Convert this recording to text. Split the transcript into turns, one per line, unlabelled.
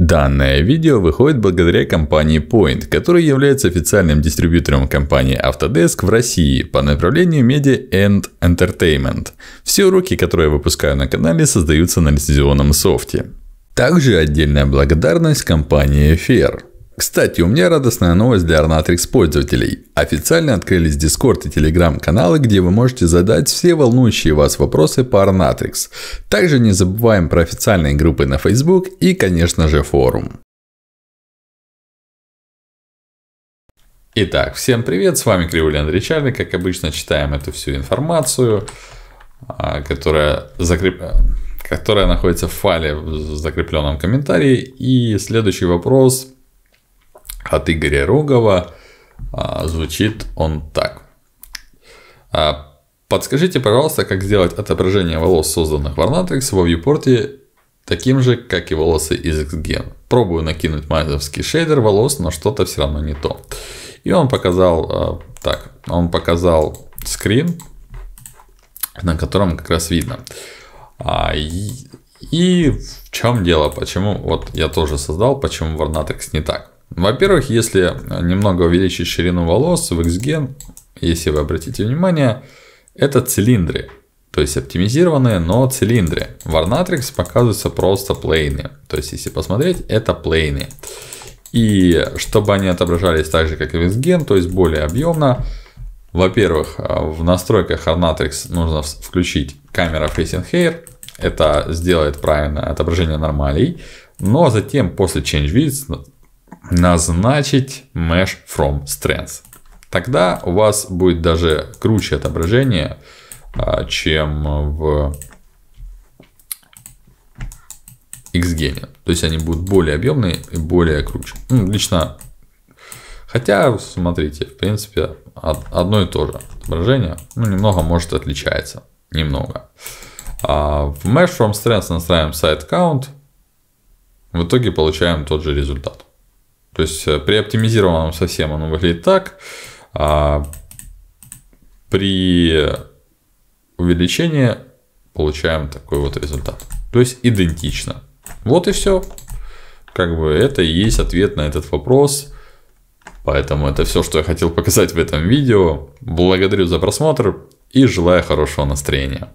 Данное видео выходит благодаря компании Point, которая является официальным дистрибьютором компании Autodesk в России по направлению Media and Entertainment. Все уроки, которые я выпускаю на канале, создаются на лицензионном софте. Также отдельная благодарность компании Fair. Кстати, у меня радостная новость для Ornatrix пользователей. Официально открылись Discord и Telegram каналы, где вы можете задать все волнующие вас вопросы по Ornatrix. Также не забываем про официальные группы на Facebook и, конечно же, форум. Итак, всем привет, с вами Кривуля Андричарный. Как обычно, читаем эту всю информацию, а, которая закреплена которая находится в файле в закрепленном комментарии. И следующий вопрос от Игоря Рогова. А, звучит он так. А, подскажите, пожалуйста, как сделать отображение волос, созданных в Ornatrix в viewport таким же, как и волосы из XGen. Пробую накинуть майзовский шейдер волос, но что-то все равно не то. И он показал, а, так, он показал скрин, на котором как раз видно. И в чем дело? Почему? Вот я тоже создал, почему в Warnatrix не так. Во-первых, если немного увеличить ширину волос в Xgen, если вы обратите внимание, это цилиндры. То есть оптимизированные, но цилиндры. В Arnatrix показываются просто плейны. То есть если посмотреть, это плейны. И чтобы они отображались так же, как и в Xgen, то есть более объемно, во-первых, в настройках Arnatrix нужно включить камера Facing Hair. Это сделает правильное отображение нормалей. Но затем после Change Width назначить mesh from strength. Тогда у вас будет даже круче отображение, а, чем в x То есть они будут более объемные и более круче. Ну, лично. Хотя, смотрите, в принципе, одно и то же отображение. Ну, немного, может, отличается. Немного. А в Mesh from Strength настраиваем сайт count. В итоге получаем тот же результат. То есть э, при оптимизированном совсем оно выглядит так. А при увеличении получаем такой вот результат. То есть идентично. Вот и все. Как бы это и есть ответ на этот вопрос. Поэтому это все, что я хотел показать в этом видео. Благодарю за просмотр и желаю хорошего настроения.